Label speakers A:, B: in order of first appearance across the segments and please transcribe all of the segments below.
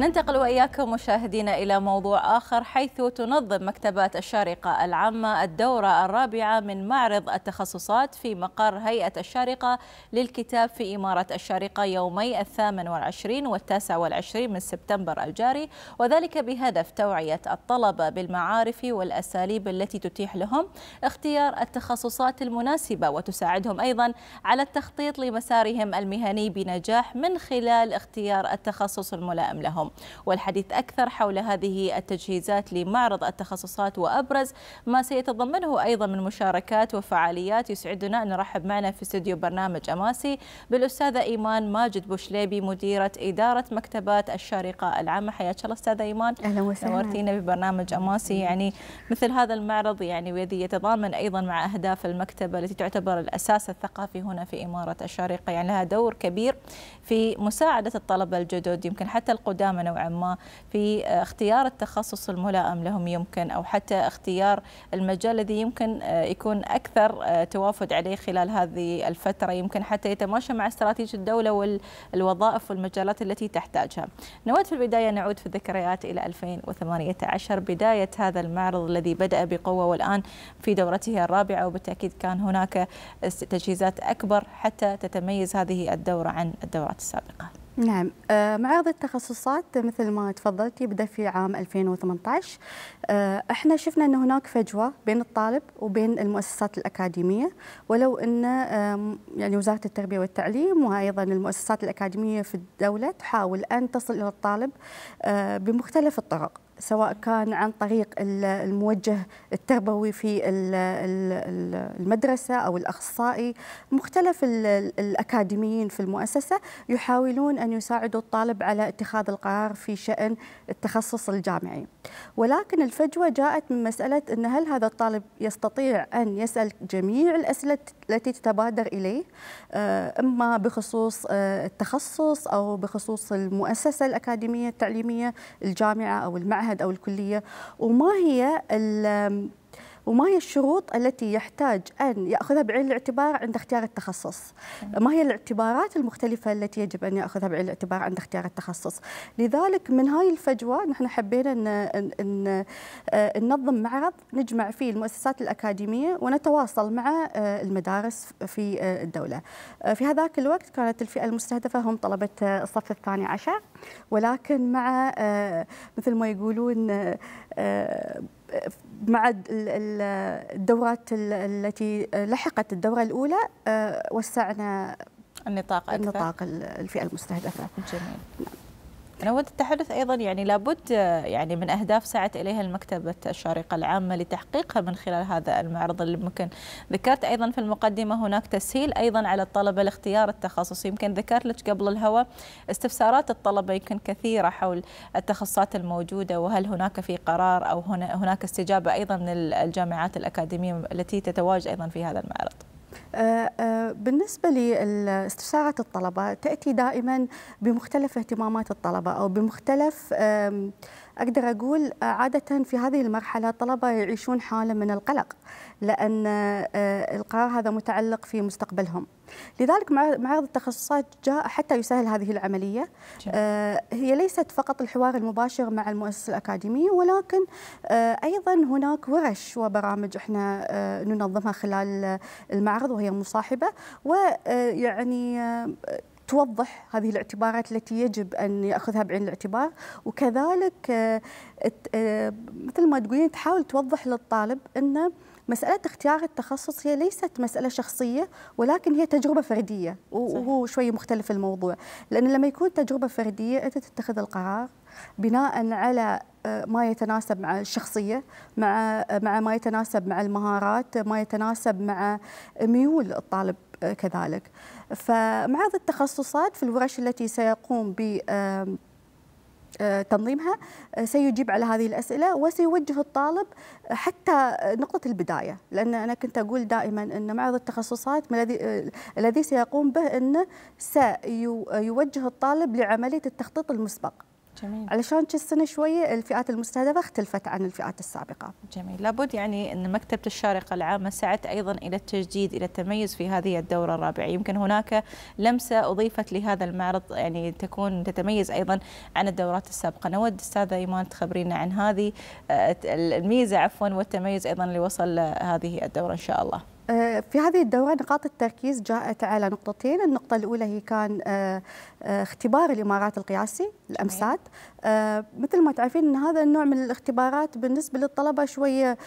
A: ننتقل وإياكم مشاهدينا إلى موضوع آخر حيث تنظم مكتبات الشارقة العامة الدورة الرابعة من معرض التخصصات في مقر هيئة الشارقة للكتاب في إمارة الشارقة يومي الثامن والعشرين والتاسع والعشرين من سبتمبر الجاري وذلك بهدف توعية الطلبة بالمعارف والأساليب التي تتيح لهم اختيار التخصصات المناسبة وتساعدهم أيضا على التخطيط لمسارهم المهني بنجاح من خلال اختيار التخصص الملائم لهم معهم والحديث أكثر حول هذه التجهيزات لمعرض التخصصات وأبرز ما سيتضمنه أيضا من مشاركات وفعاليات يسعدنا أن نرحب معنا في استوديو برنامج أماسي بالأستاذة إيمان ماجد بوشليبي مديرة إدارة مكتبات الشارقة العامة حياك الله أستاذة إيمان أهلا وسهلا نورتينا ببرنامج أماسي يعني مثل هذا المعرض يعني والذي يتضامن أيضا مع أهداف المكتبة التي تعتبر الأساس الثقافي هنا في إمارة الشارقة يعني لها دور كبير في مساعدة الطلبة الجدد يمكن حتى القدامى العامة نوعا ما في اختيار التخصص الملائم لهم يمكن أو حتى اختيار المجال الذي يمكن آه، يكون أكثر آه، توافد عليه خلال هذه الفترة يمكن حتى يتماشى مع استراتيجية الدولة والوظائف والمجالات التي تحتاجها نود في البداية نعود في الذكريات إلى 2018 بداية هذا المعرض الذي بدأ بقوة والآن في دورته الرابعة وبالتأكيد كان هناك تجهيزات أكبر حتى تتميز هذه الدورة عن الدورات السابقة
B: نعم آه، معرض التخصصات مثل ما تفضلتي بدا في عام 2018 آه، احنا شفنا ان هناك فجوه بين الطالب وبين المؤسسات الاكاديميه ولو ان يعني وزاره التربيه والتعليم وايضا المؤسسات الاكاديميه في الدوله تحاول ان تصل الى الطالب آه، بمختلف الطرق سواء كان عن طريق الموجه التربوي في المدرسه او الاخصائي مختلف الاكاديميين في المؤسسه يحاولون ان يساعدوا الطالب على اتخاذ القرار في شان التخصص الجامعي ولكن الفجوه جاءت من مساله ان هل هذا الطالب يستطيع ان يسال جميع الاسئله التي تتبادر اليه آه، اما بخصوص آه، التخصص او بخصوص المؤسسه الاكاديميه التعليميه الجامعه او المعهد المعهد أو الكلية وما هي وما هي الشروط التي يحتاج أن يأخذها بعين الاعتبار عند اختيار التخصص ما هي الاعتبارات المختلفة التي يجب أن يأخذها بعين الاعتبار عند اختيار التخصص لذلك من هاي الفجوة نحن حبينا أن آه، ننظم معرض نجمع فيه المؤسسات الأكاديمية ونتواصل مع آه، المدارس في آه، الدولة في هذاك الوقت كانت الفئة المستهدفة هم طلبة الصف الثاني عشر ولكن مع مثل ما يقولون مع الدورات التي لحقت الدورة الأولى آه، وسعنا النطاق أكثر. النطاق الفئة المستهدفة جميل
A: أنا التحدث أيضا يعني لابد يعني من أهداف سعت إليها المكتبة الشارقة العامة لتحقيقها من خلال هذا المعرض اللي ممكن ذكرت أيضا في المقدمة هناك تسهيل أيضا على الطلبة لاختيار التخصص يمكن ذكرت لك قبل الهواء استفسارات الطلبة يمكن كثيرة حول التخصصات الموجودة وهل هناك في قرار أو هنا هناك استجابة أيضا من الجامعات الأكاديمية التي تتواجد أيضا في هذا المعرض
B: آه، آه، بالنسبة لاستشارات الطلبة تأتي دائما بمختلف اهتمامات الطلبة أو بمختلف أقدر أقول عادة في هذه المرحلة الطلبة يعيشون حالة من القلق لأن آه، القرار هذا متعلق في مستقبلهم لذلك معرض التخصصات جاء حتى يسهل هذه العملية هي ليست فقط الحوار المباشر مع المؤسسة الأكاديمية ولكن أيضا هناك ورش وبرامج احنا ننظمها خلال المعرض وهي وهي مصاحبة ويعني آه، توضح هذه الاعتبارات التي يجب ان ياخذها بعين الاعتبار وكذلك آه، آه، مثل ما تقولين تحاول توضح للطالب انه مساله اختيار التخصص هي ليست مساله شخصيه ولكن هي تجربه فرديه وهو شوي مختلف الموضوع لان لما يكون تجربه فرديه انت تتخذ القرار بناء على آه، ما يتناسب مع الشخصيه مع آه، مع ما يتناسب مع المهارات ما يتناسب مع ميول الطالب آه، كذلك فمع التخصصات في الورش التي سيقوم ب آه، تنظيمها آه، سيجيب على هذه الأسئلة وسيوجه الطالب حتى نقطة البداية لأن أنا كنت أقول دائما أن معرض التخصصات آه، الذي سيقوم به أنه سيوجه الطالب لعملية التخطيط المسبق جميل علشان السنة شوية الفئات المستهدفة اختلفت عن الفئات السابقة جميل
A: لابد يعني أن مكتبة الشارقة العامة سعت أيضا إلى التجديد إلى التميز في هذه الدورة الرابعة يمكن هناك لمسة أضيفت لهذا المعرض يعني تكون تتميز أيضا عن الدورات السابقة نود أستاذة إيمان تخبرينا عن هذه آه، الميزة عفوا والتميز أيضا اللي وصل هذه الدورة إن شاء الله
B: آه، في هذه الدورة نقاط التركيز جاءت على نقطتين النقطة الأولى هي كان آه، آه، اختبار الإمارات القياسي الأمسات مثل ما تعرفين أن هذا النوع من الاختبارات بالنسبة للطلبة شوية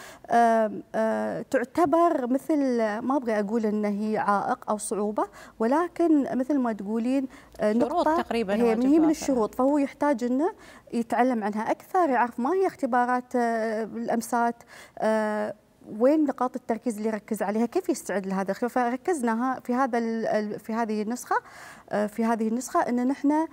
B: تعتبر مثل ما أبغي أقول أن هي عائق أو صعوبة ولكن مثل ما تقولين نقطة تقريبا هي من, هي من الشروط فهو يحتاج أنه يتعلم عنها أكثر يعرف ما هي اختبارات الأمسات وين نقاط التركيز اللي ركز عليها كيف يستعد لهذا الخيار فركزنا في هذا في هذه النسخه آه، في هذه النسخه ان نحن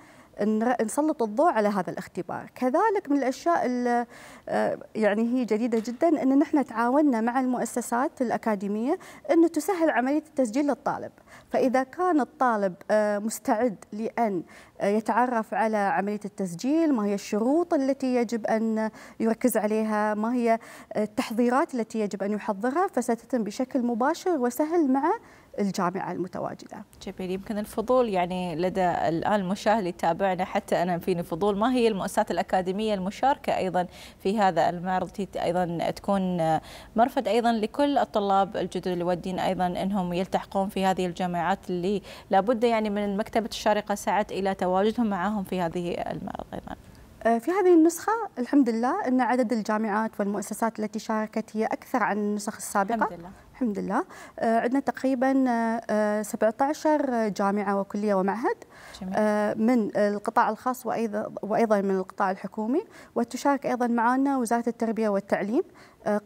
B: نسلط الضوء على هذا الاختبار كذلك من الأشياء اللي آه، يعني هي جديدة جدا أن نحن تعاوننا مع المؤسسات الأكاديمية أن تسهل عملية التسجيل للطالب فإذا كان الطالب آه، مستعد لأن آه، يتعرف على عملية التسجيل ما هي الشروط التي يجب أن يركز عليها ما هي التحضيرات التي يجب أن يحضرها فستتم بشكل مباشر وسهل مع الجامعه المتواجده.
A: جميل يمكن الفضول يعني لدى الان المشاهد اللي يتابعنا حتى انا فيني فضول ما هي المؤسسات الاكاديميه المشاركه ايضا في هذا المعرض ايضا تكون مرفد ايضا لكل الطلاب الجدد اللي ودين ايضا انهم يلتحقون في هذه الجامعات اللي لابد يعني من مكتبه الشارقه سعد الى تواجدهم معهم في هذه المعرض ايضا.
B: آه، في هذه النسخة الحمد لله أن عدد الجامعات والمؤسسات التي شاركت هي أكثر عن النسخ السابقة الحمد لله. الحمد لله آه، عندنا تقريبا 17 آه، آه، جامعه وكليه ومعهد جميل. من القطاع الخاص وايضا وايضا من القطاع الحكومي وتشارك ايضا معنا وزاره التربيه والتعليم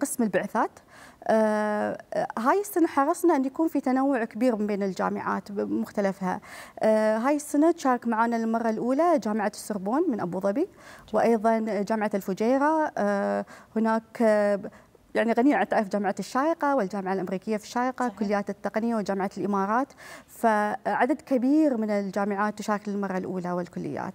B: قسم البعثات آه هاي السنة حرصنا أن يكون في تنوع كبير من بين الجامعات بمختلفها آه هاي السنة تشارك معنا للمرة الأولى جامعة السربون من أبو ظبي وأيضا جامعة الفجيرة آه هناك يعني غنية عن تعرف جامعة الشارقة والجامعة الأمريكية في الشارقة صحيح. كليات التقنية وجامعة الإمارات فعدد كبير من
A: الجامعات تشارك للمرة الأولى والكليات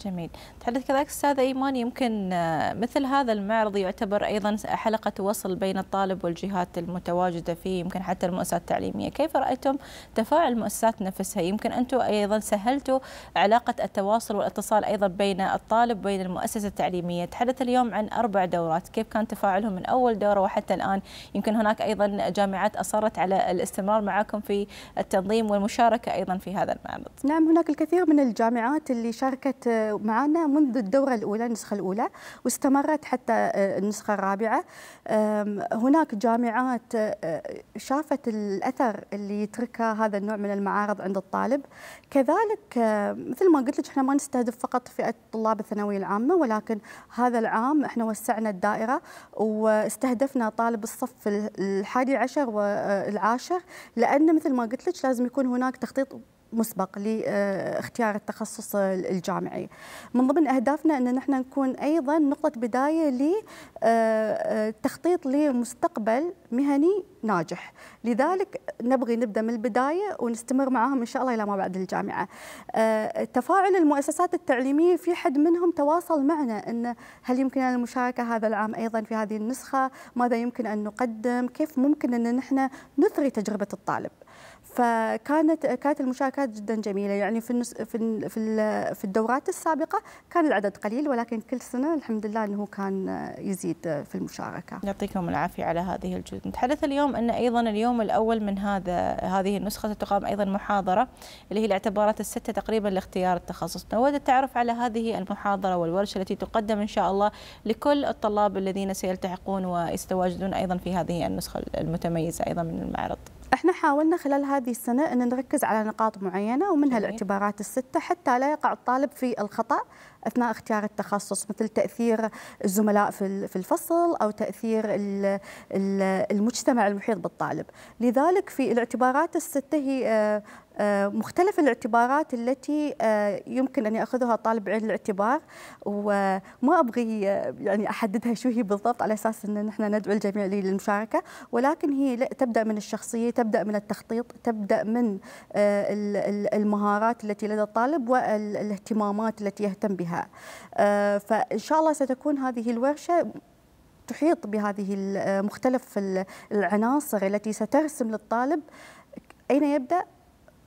A: جميل تحدث كذلك استاذ ايمان يمكن آه، مثل هذا المعرض يعتبر ايضا حلقه وصل بين الطالب والجهات المتواجده فيه يمكن حتى المؤسسات التعليميه كيف رايتم تفاعل المؤسسات نفسها يمكن انتم ايضا سهلتوا علاقه التواصل والاتصال ايضا بين الطالب وبين المؤسسه التعليميه تحدث اليوم عن اربع دورات كيف كان تفاعلهم من اول دوره وحتى الان يمكن هناك ايضا جامعات اصرت على الاستمرار معكم في التنظيم والمشاركه ايضا في هذا المعرض
B: نعم هناك الكثير من الجامعات اللي شاركت آه، معنا منذ الدورة الأولى النسخة الأولى واستمرت حتى آه، النسخة الرابعة هناك جامعات آه، شافت الأثر اللي يتركها هذا النوع من المعارض عند الطالب كذلك آه، مثل ما قلت لك احنا ما نستهدف فقط فئة طلاب الثانوية العامة ولكن هذا العام احنا وسعنا الدائرة واستهدفنا طالب الصف الحادي عشر والعاشر لأن مثل ما قلت لك لازم يكون هناك تخطيط مسبق لاختيار آه، التخصص الجامعي من ضمن أهدافنا أن نحن نكون أيضا نقطة بداية لتخطيط آه، آه، لمستقبل مهني ناجح لذلك نبغي نبدأ من البداية ونستمر معاهم إن شاء الله إلى ما بعد الجامعة تفاعل المؤسسات التعليمية في حد منهم تواصل معنا أن هل يمكن المشاركة هذا العام أيضا في هذه النسخة ماذا يمكن أن نقدم كيف ممكن أن نحن نثري تجربة الطالب فكانت كانت المشاركات جدا جميله يعني في النس في في الدورات السابقه كان العدد قليل ولكن كل سنه الحمد
A: لله انه كان يزيد في المشاركه. يعطيكم العافيه على هذه الجهود. نتحدث اليوم ان ايضا اليوم الاول من هذا هذه النسخه ستقام ايضا محاضره اللي هي الاعتبارات السته تقريبا لاختيار التخصص. نود التعرف على هذه المحاضره والورشه التي تقدم ان شاء الله لكل الطلاب الذين سيلتحقون ويستواجدون ايضا في هذه النسخه المتميزه ايضا من المعرض.
B: احنا حاولنا خلال هذه السنه ان نركز على نقاط معينه ومنها الاعتبارات السته حتى لا يقع الطالب في الخطا اثناء اختيار التخصص مثل تاثير الزملاء في الفصل او تاثير المجتمع المحيط بالطالب لذلك في الاعتبارات السته هي آه، آه، مختلف الاعتبارات التي آه، يمكن ان ياخذها الطالب بعين الاعتبار وما ابغي يعني احددها شو هي بالضبط على اساس ان نحن ندعو الجميع للمشاركه ولكن هي تبدا من الشخصيه تبدا من التخطيط تبدا من المهارات التي لدى الطالب والاهتمامات التي يهتم بها آه، فإن شاء الله ستكون هذه الورشة تحيط بهذه آه، مختلف العناصر التي سترسم للطالب أين يبدأ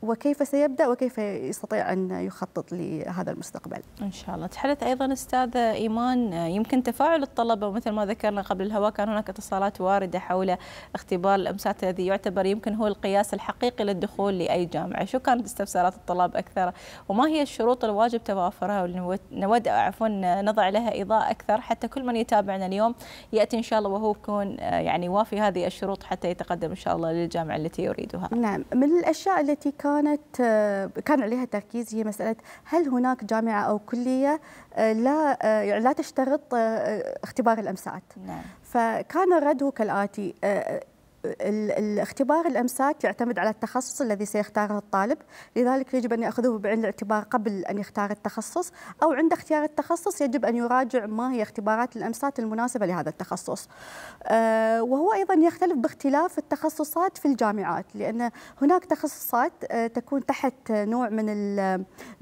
B: وكيف سيبدا وكيف يستطيع ان يخطط لهذا المستقبل.
A: ان شاء الله، تحدث ايضا استاذه ايمان يمكن تفاعل الطلبه مثل ما ذكرنا قبل الهواء كان هناك اتصالات وارده حول اختبار الامسات الذي يعتبر يمكن هو القياس الحقيقي للدخول لاي جامعه، شو كانت استفسارات الطلاب اكثر؟ وما هي الشروط الواجب توافرها نود عفوا نضع لها اضاءه اكثر حتى كل من يتابعنا اليوم ياتي ان شاء الله وهو يكون يعني وافي هذه الشروط حتى يتقدم ان شاء الله للجامعه التي يريدها.
B: نعم، من الاشياء التي كانت آه، كان عليها تركيز هي مساله هل هناك جامعه او كليه آه، لا آه، يعني لا تشترط اختبار الامساك نعم. فكان الرد كالاتي الاختبار الامساك يعتمد على التخصص الذي سيختاره الطالب، لذلك يجب ان ياخذوه بعين الاعتبار قبل ان يختار التخصص او عند اختيار التخصص يجب ان يراجع ما هي اختبارات الامساك المناسبه لهذا التخصص. آه، وهو ايضا يختلف باختلاف التخصصات في الجامعات، لان هناك تخصصات آه، تكون تحت نوع من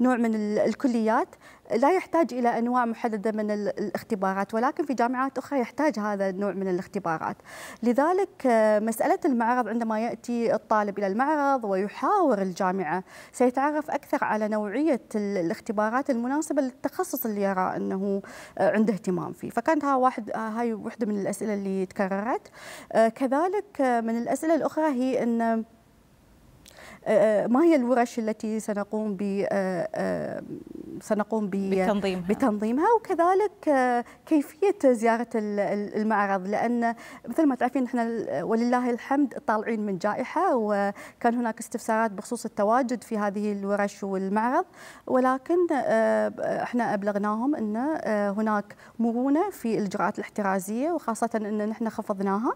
B: نوع من الكليات لا يحتاج الى انواع محدده من الاختبارات ولكن في جامعات اخرى يحتاج هذا النوع من الاختبارات لذلك آه، مساله المعرض عندما ياتي الطالب الى المعرض ويحاور الجامعه سيتعرف اكثر على نوعيه الاختبارات المناسبه للتخصص اللي يرى انه آه، عنده اهتمام فيه فكانت ها واحد آه، هاي وحده من الاسئله اللي تكررت كذلك من الاسئله الاخرى هي ان ما هي الورش التي سنقوم ب سنقوم بتنظيمها, بتنظيمها وكذلك آه، كيفية زيارة المعرض لأن مثل ما تعرفين نحن ولله الحمد طالعين من جائحة وكان هناك استفسارات بخصوص التواجد في هذه الورش والمعرض ولكن آه، احنا أبلغناهم أن آه، هناك مرونة في الإجراءات الاحترازية وخاصة أن نحن خفضناها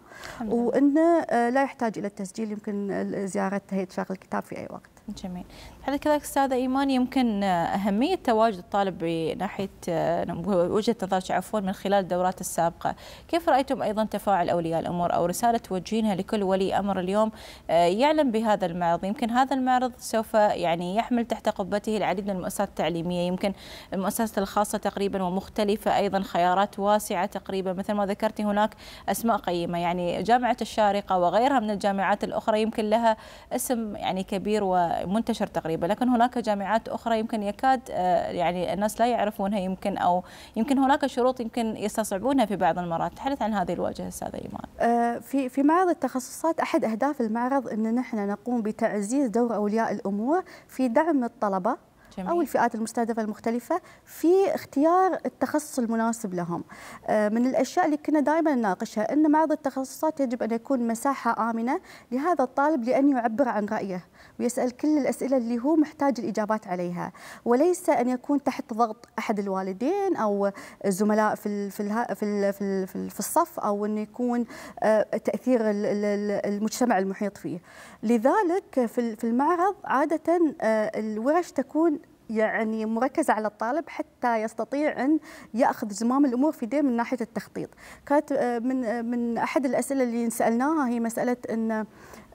B: وأن لا يحتاج إلى التسجيل يمكن زيارة هيئة شغل الكتاب في أي وقت جميل.
A: حتى كذلك استاذه ايمان يمكن اهميه تواجد الطالب بناحيه آه، وجهه نظرك عفوا من خلال الدورات السابقه، كيف رايتم ايضا تفاعل اولياء الامور او رساله توجهينها لكل ولي امر اليوم آه، يعلم بهذا المعرض، يمكن هذا المعرض سوف يعني يحمل تحت قبته العديد من المؤسسات التعليميه، يمكن المؤسسات الخاصه تقريبا ومختلفه ايضا خيارات واسعه تقريبا مثل ما ذكرتي هناك اسماء قيمه يعني جامعه الشارقه وغيرها من الجامعات الاخرى يمكن لها اسم يعني كبير و منتشر تقريبا لكن هناك جامعات أخرى يمكن يكاد آه، يعني الناس لا يعرفونها يمكن أو يمكن هناك شروط يمكن يستصعبونها في بعض المرات تحدث عن هذه الواجهة استاذ إيمان
B: آه، في في معرض التخصصات أحد أهداف المعرض أن نحن نقوم بتعزيز دور أولياء الأمور في دعم الطلبة جميل. او الفئات المستهدفه المختلفه في اختيار التخصص المناسب لهم. آه، من الاشياء اللي كنا دائما نناقشها ان معرض التخصصات يجب ان يكون مساحه امنه لهذا الطالب لان يعبر عن رايه ويسال كل الاسئله اللي هو محتاج الاجابات عليها وليس ان يكون تحت ضغط احد الوالدين او الزملاء في في في في الصف او انه يكون آه، تاثير المجتمع المحيط فيه. لذلك في المعرض عاده آه، الورش تكون يعني مركزه على الطالب حتى يستطيع ان ياخذ زمام الامور في يديه من ناحيه التخطيط. كانت آه، من آه، من احد الاسئله اللي سالناها هي مساله ان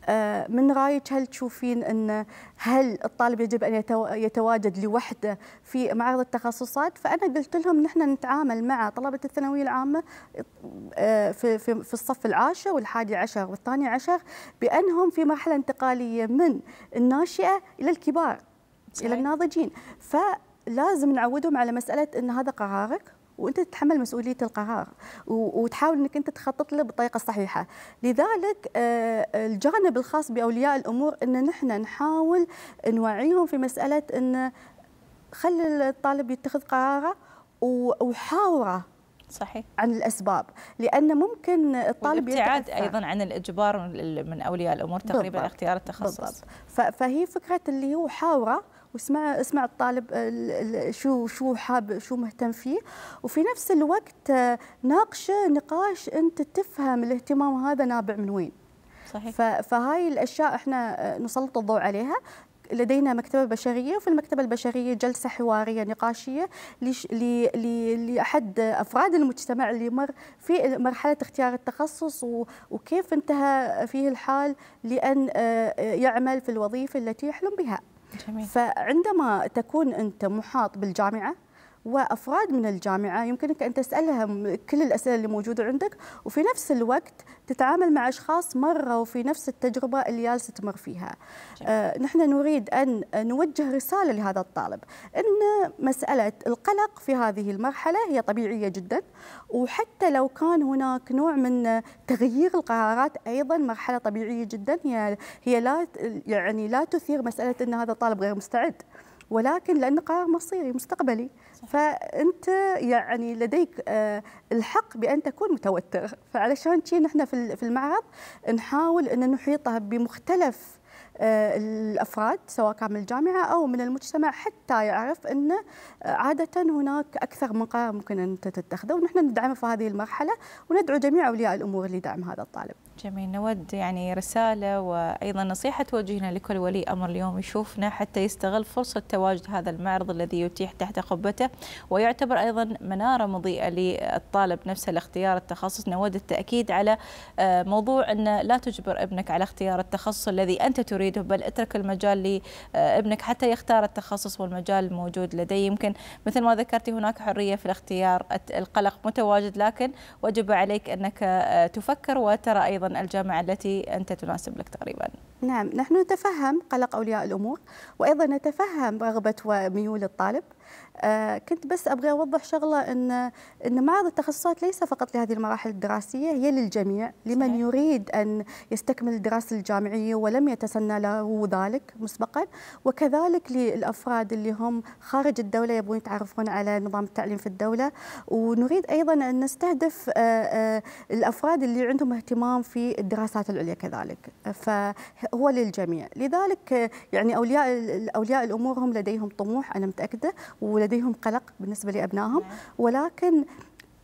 B: آه، من رايك هل تشوفين ان هل الطالب يجب ان يتواجد لوحده في معرض التخصصات؟ فانا قلت لهم نحن نتعامل مع طلبه الثانويه العامه في في الصف العاشر والحادي عشر والثاني عشر بانهم في مرحله انتقاليه من الناشئه الى الكبار. الى الناضجين فلازم نعودهم على مساله ان هذا قرارك وانت تتحمل مسؤوليه القرار وتحاول انك انت تخطط له بالطريقه الصحيحه، لذلك آه، الجانب الخاص باولياء الامور ان نحن نحاول نوعيهم في مساله ان خلي الطالب يتخذ قراره وحاوره صحيح عن الاسباب لان ممكن الطالب يبتعد ايضا
A: عن الاجبار من اولياء الامور تقريبا بالضبط. اختيار التخصص بالضبط.
B: فهي فكره اللي هو حاوره واسمع اسمع الطالب آه، شو شو حاب شو مهتم فيه وفي نفس الوقت آه، ناقشه نقاش انت تفهم الاهتمام هذا نابع من وين صحيح. فهاي الاشياء احنا آه، نسلط الضوء عليها لدينا مكتبة بشرية وفي المكتبة البشرية جلسة حوارية نقاشية لأحد أفراد المجتمع اللي مر في مرحلة اختيار التخصص وكيف انتهى فيه الحال لأن يعمل في الوظيفة التي يحلم بها جميل. فعندما تكون أنت محاط بالجامعة وافراد من الجامعه يمكنك ان تسالها كل الاسئله اللي موجوده عندك وفي نفس الوقت تتعامل مع اشخاص مروا في نفس التجربه اللي جالسه تمر فيها. آه نحن نريد ان نوجه رساله لهذا الطالب ان مساله القلق في هذه المرحله هي طبيعيه جدا وحتى لو كان هناك نوع من تغيير القرارات ايضا مرحله طبيعيه جدا هي هي لا يعني لا تثير مساله ان هذا الطالب غير مستعد ولكن لانه قرار مصيري مستقبلي فانت يعني لديك آه، الحق بان تكون متوتر فعلشان شيء نحن في المعرض نحاول ان نحيطها بمختلف آه، الافراد سواء كان من الجامعه او من المجتمع حتى يعرف ان آه، عاده هناك اكثر من قرار ممكن انت تتخذه ونحن ندعمه في هذه المرحله وندعو جميع اولياء الامور لدعم هذا الطالب.
A: جميل نود يعني رسالة وأيضا نصيحة توجهنا لكل ولي أمر اليوم يشوفنا حتى يستغل فرصة تواجد هذا المعرض الذي يتيح تحت قبته ويعتبر أيضا منارة مضيئة للطالب نفسه لاختيار التخصص نود التأكيد على آه، موضوع أن لا تجبر ابنك على اختيار التخصص الذي أنت تريده بل اترك المجال لابنك آه، حتى يختار التخصص والمجال الموجود لديه يمكن مثل ما ذكرتي هناك حرية في الاختيار القلق متواجد لكن وجب عليك أنك آه، تفكر وترى أيضا الجامعة التي أنت تناسب لك تقريبا
B: نعم نحن نتفهم قلق أولياء الأمور وأيضا نتفهم رغبة وميول الطالب آه، كنت بس ابغى اوضح شغله ان ان معرض التخصصات ليس فقط لهذه المراحل الدراسيه هي للجميع لمن صحيح. يريد ان يستكمل الدراسه الجامعيه ولم يتسنى له ذلك مسبقا وكذلك للافراد اللي هم خارج الدوله يبغون يتعرفون على نظام التعليم في الدوله ونريد ايضا ان نستهدف آه، آه، الافراد اللي عندهم اهتمام في الدراسات العليا كذلك فهو للجميع لذلك يعني اولياء اولياء الامور هم لديهم طموح انا متاكده ولديهم قلق بالنسبه لابنائهم نعم. ولكن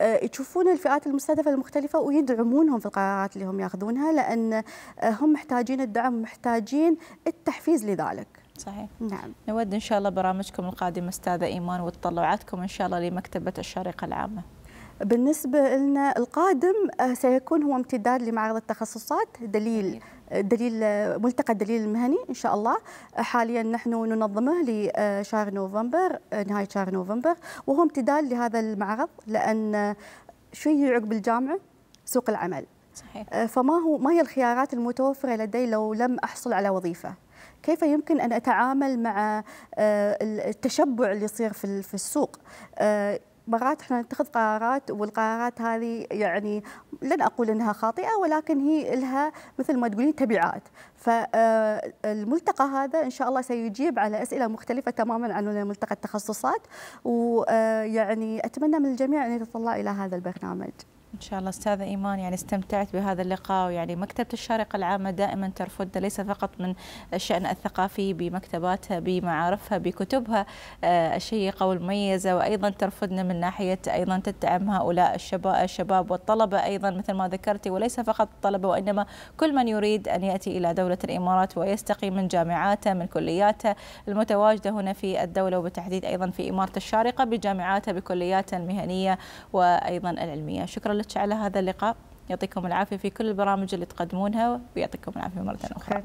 B: آه، يشوفون الفئات المستهدفة المختلفة ويدعمونهم في القرارات اللي هم ياخذونها لأن آه، هم محتاجين الدعم محتاجين التحفيز لذلك صحيح
A: نعم نود إن شاء الله برامجكم القادمة أستاذة إيمان وتطلعاتكم إن شاء الله لمكتبة الشارقة العامة
B: بالنسبة لنا القادم آه، سيكون هو امتداد لمعرض التخصصات دليل دليل ملتقى الدليل المهني ان شاء الله آه، حاليا نحن ننظمه لشهر آه، نوفمبر نهايه شهر نوفمبر وهو امتداد لهذا المعرض لان شيء عقب الجامعه سوق العمل صحيح. فما هو ما هي الخيارات المتوفره لدي لو لم احصل على وظيفه كيف يمكن ان اتعامل مع التشبع اللي يصير في السوق مرات احنا نتخذ قرارات والقرارات هذه يعني لن اقول انها خاطئه ولكن هي لها مثل ما تقولين تبعات فالملتقى آه، هذا ان شاء الله سيجيب على اسئله مختلفه تماما عن ملتقى التخصصات ويعني آه، اتمنى من الجميع ان يتطلع الى هذا البرنامج
A: ان شاء الله استاذه ايمان يعني استمتعت بهذا اللقاء ويعني مكتبه الشارقه العامه دائما ترفدنا ليس فقط من الشان الثقافي بمكتباتها بمعارفها بكتبها الشيقه آه، والمميزه وايضا ترفدنا من ناحيه ايضا تدعم هؤلاء الشباب الشباب والطلبه ايضا مثل ما ذكرتي وليس فقط الطلبه وانما كل من يريد ان ياتي الى دوله الامارات ويستقي من جامعاته من كلياته المتواجده هنا في الدوله وبالتحديد ايضا في اماره الشارقه بجامعاتها بكلياتها المهنيه وايضا العلميه شكرا لك على هذا اللقاء يعطيكم العافيه في كل البرامج اللي تقدمونها ويعطيكم العافيه مره اخرى